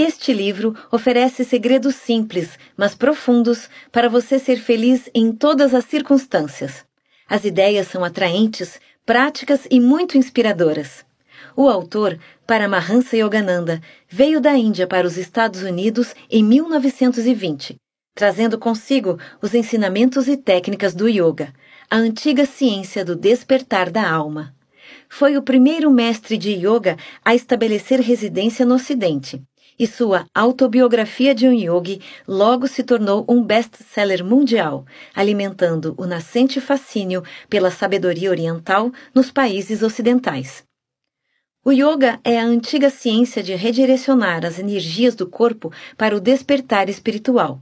este livro oferece segredos simples, mas profundos, para você ser feliz em todas as circunstâncias. As ideias são atraentes, práticas e muito inspiradoras. O autor, Paramahansa Yogananda, veio da Índia para os Estados Unidos em 1920, trazendo consigo os ensinamentos e técnicas do yoga, a antiga ciência do despertar da alma. Foi o primeiro mestre de yoga a estabelecer residência no Ocidente e sua autobiografia de um yogi logo se tornou um best-seller mundial, alimentando o nascente fascínio pela sabedoria oriental nos países ocidentais. O yoga é a antiga ciência de redirecionar as energias do corpo para o despertar espiritual.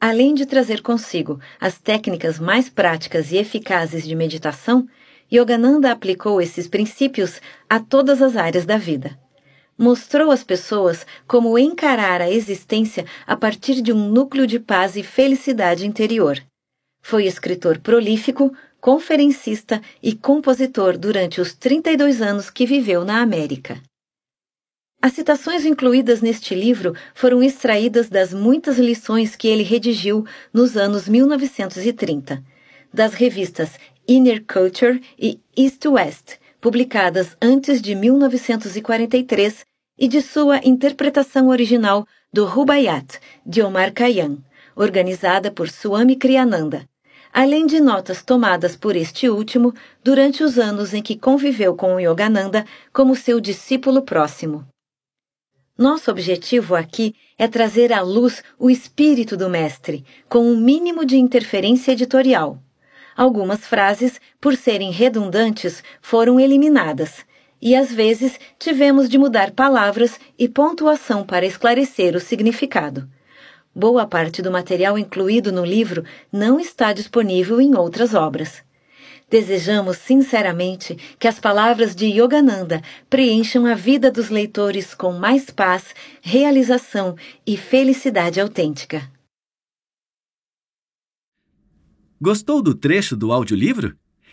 Além de trazer consigo as técnicas mais práticas e eficazes de meditação, Yogananda aplicou esses princípios a todas as áreas da vida mostrou às pessoas como encarar a existência a partir de um núcleo de paz e felicidade interior. Foi escritor prolífico, conferencista e compositor durante os 32 anos que viveu na América. As citações incluídas neste livro foram extraídas das muitas lições que ele redigiu nos anos 1930, das revistas Inner Culture e East West, publicadas antes de 1943 e de sua interpretação original do Rubaiyat, de Omar Khayyam, organizada por Swami Kriyananda, além de notas tomadas por este último durante os anos em que conviveu com o Yogananda como seu discípulo próximo. Nosso objetivo aqui é trazer à luz o espírito do mestre, com o um mínimo de interferência editorial. Algumas frases, por serem redundantes, foram eliminadas, e às vezes tivemos de mudar palavras e pontuação para esclarecer o significado. Boa parte do material incluído no livro não está disponível em outras obras. Desejamos sinceramente que as palavras de Yogananda preencham a vida dos leitores com mais paz, realização e felicidade autêntica. Gostou do trecho do audiolivro?